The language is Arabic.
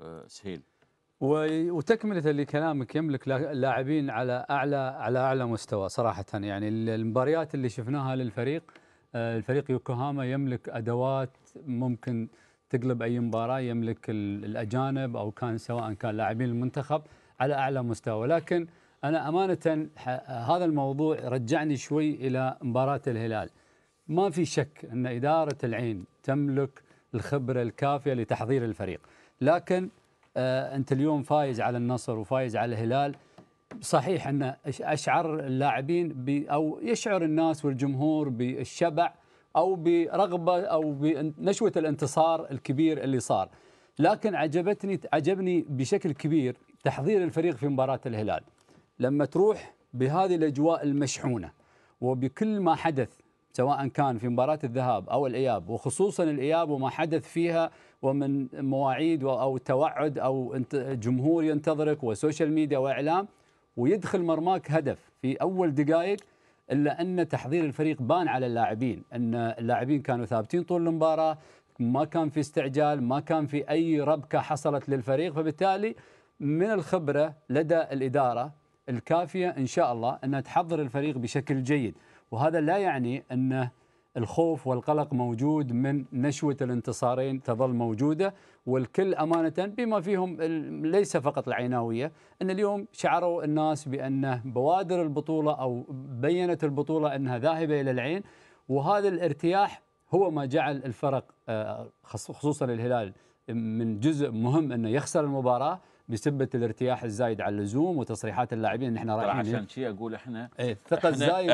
آه، سهيل وتكملة لكلامك يملك لاعبين على أعلى على أعلى مستوى صراحة يعني المباريات اللي شفناها للفريق آه، الفريق يوكوهاما يملك أدوات ممكن تقلب أي مباراة يملك الأجانب أو كان سواء كان لاعبين المنتخب على أعلى مستوى ولكن أنا أمانة هذا الموضوع رجعني شوي إلى مباراة الهلال ما في شك أن إدارة العين تملك الخبرة الكافية لتحضير الفريق لكن آه، انت اليوم فايز على النصر وفايز على الهلال صحيح ان اشعر اللاعبين او يشعر الناس والجمهور بالشبع او برغبه او بنشوه الانتصار الكبير اللي صار لكن عجبتني عجبني بشكل كبير تحضير الفريق في مباراه الهلال لما تروح بهذه الاجواء المشحونه وبكل ما حدث سواء كان في مباراة الذهاب أو الإياب وخصوصا الإياب وما حدث فيها ومن مواعيد أو توعد أو جمهور ينتظرك وسوشيال ميديا وإعلام ويدخل مرماك هدف في أول دقائق إلا أن تحضير الفريق بان على اللاعبين أن اللاعبين كانوا ثابتين طول المباراة ما كان في استعجال ما كان في أي ربكة حصلت للفريق فبالتالي من الخبرة لدى الإدارة الكافية إن شاء الله أنها تحضر الفريق بشكل جيد وهذا لا يعني أن الخوف والقلق موجود من نشوة الانتصارين تظل موجودة والكل أمانة بما فيهم ليس فقط العيناوية أن اليوم شعروا الناس بأن بوادر البطولة أو بينت البطولة أنها ذاهبة إلى العين وهذا الارتياح هو ما جعل الفرق آه، خصوصا الهلال من جزء مهم انه يخسر المباراه بسبه الارتياح الزايد على اللزوم وتصريحات اللاعبين نحن احنا رايحين عشان شي اقول احنا إيه الثقه الزايده